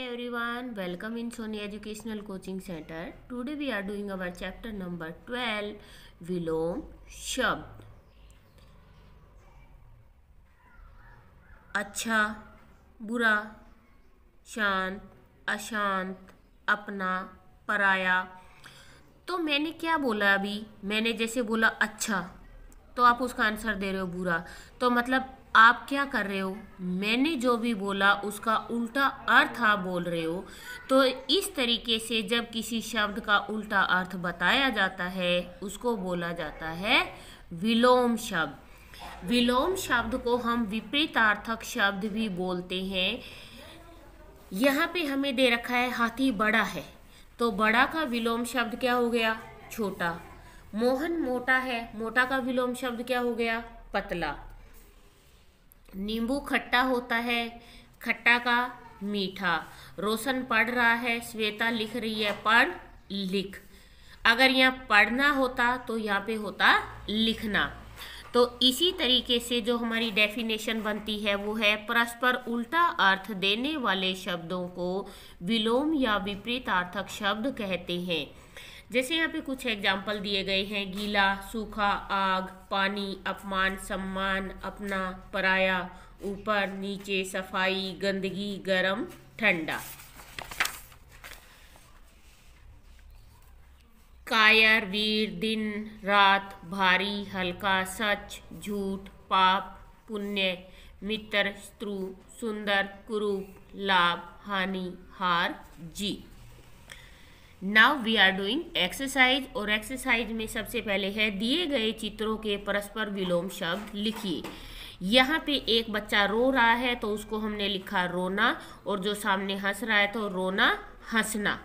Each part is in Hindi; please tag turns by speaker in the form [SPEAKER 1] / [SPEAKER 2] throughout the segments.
[SPEAKER 1] every everyone welcome in Soni educational coaching centre today we are doing our chapter number twelve विलोम शब्द अच्छा बुरा शांत अशांत अपना पराया तो मैंने क्या बोला अभी मैंने जैसे बोला अच्छा तो आप उसका आंसर दे रहे हो बुरा तो मतलब आप क्या कर रहे हो मैंने जो भी बोला उसका उल्टा अर्थ आप बोल रहे हो तो इस तरीके से जब किसी शब्द का उल्टा अर्थ बताया जाता है उसको बोला जाता है विलोम शब्द विलोम शब्द को हम विपरीतार्थक शब्द भी बोलते हैं यहाँ पे हमें दे रखा है हाथी बड़ा है तो बड़ा का विलोम शब्द क्या हो गया छोटा मोहन मोटा है मोटा का विलोम शब्द क्या हो गया पतला नींबू खट्टा होता है खट्टा का मीठा रोशन पढ़ रहा है श्वेता लिख रही है पढ़ लिख अगर यहाँ पढ़ना होता तो यहाँ पे होता लिखना तो इसी तरीके से जो हमारी डेफिनेशन बनती है वो है परस्पर उल्टा अर्थ देने वाले शब्दों को विलोम या विपरीत अर्थक शब्द कहते हैं जैसे यहाँ पे कुछ एग्जाम्पल दिए गए हैं गीला सूखा आग पानी अपमान सम्मान अपना पराया ऊपर नीचे सफाई गंदगी गरम ठंडा कायर वीर दिन रात भारी हल्का सच झूठ पाप पुण्य मित्र शत्रु सुंदर कुरूप लाभ हानि हार जीत now we are doing exercise और एक्सरसाइज में सबसे पहले है दिए गए चित्रों के परस्पर विलोम शब्द लिखिए यहाँ पे एक बच्चा रो रहा है तो उसको हमने लिखा रोना और जो सामने हंस रहा है तो रोना हंसना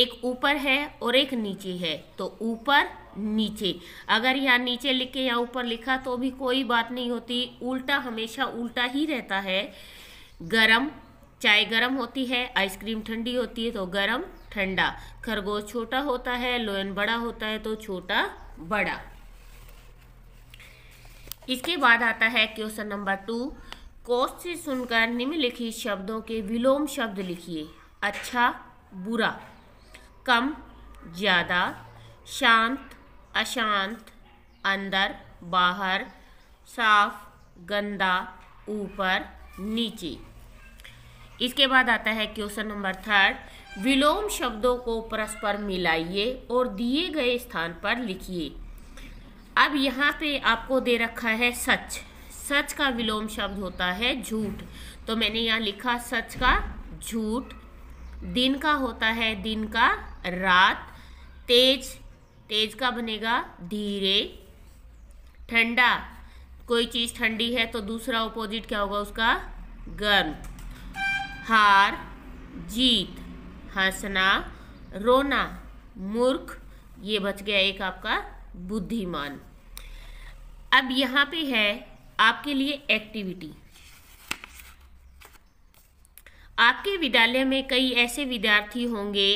[SPEAKER 1] एक ऊपर है और एक नीचे है तो ऊपर नीचे अगर यहाँ नीचे लिख के या ऊपर लिखा तो भी कोई बात नहीं होती उल्टा हमेशा उल्टा ही रहता है गरम चाय गरम होती है आइसक्रीम ठंडी होती है तो गरम ठंडा खरगोश छोटा होता है लोयन बड़ा होता है तो छोटा बड़ा इसके बाद आता है क्वेश्चन नंबर टू कोश से सुनकर निम्नलिखित शब्दों के विलोम शब्द लिखिए अच्छा बुरा कम ज़्यादा शांत अशांत अंदर बाहर साफ गंदा ऊपर नीचे इसके बाद आता है क्वेश्चन नंबर थर्ड विलोम शब्दों को परस्पर मिलाइए और दिए गए स्थान पर लिखिए अब यहाँ पे आपको दे रखा है सच सच का विलोम शब्द होता है झूठ तो मैंने यहाँ लिखा सच का झूठ दिन का होता है दिन का रात तेज तेज का बनेगा धीरे ठंडा कोई चीज़ ठंडी है तो दूसरा ऑपोजिट क्या होगा उसका गर्म हार जीत हंसना रोना मूर्ख ये बच गया एक आपका बुद्धिमान अब यहाँ पे है आपके लिए एक्टिविटी आपके विद्यालय में कई ऐसे विद्यार्थी होंगे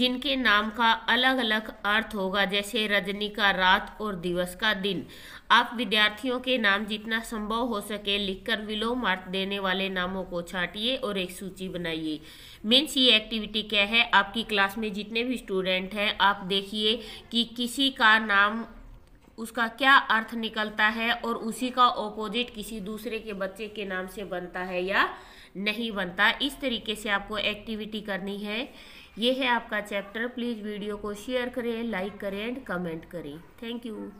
[SPEAKER 1] जिनके नाम का अलग अलग अर्थ होगा जैसे रजनी का रात और दिवस का दिन आप विद्यार्थियों के नाम जितना संभव हो सके लिखकर विलोम अर्थ देने वाले नामों को छाटिए और एक सूची बनाइए मीन्स ये एक्टिविटी क्या है आपकी क्लास में जितने भी स्टूडेंट हैं आप देखिए कि किसी का नाम उसका क्या अर्थ निकलता है और उसी का ऑपोजिट किसी दूसरे के बच्चे के नाम से बनता है या नहीं बनता इस तरीके से आपको एक्टिविटी करनी है ये है आपका चैप्टर प्लीज़ वीडियो को शेयर करें लाइक करें एंड कमेंट करें थैंक यू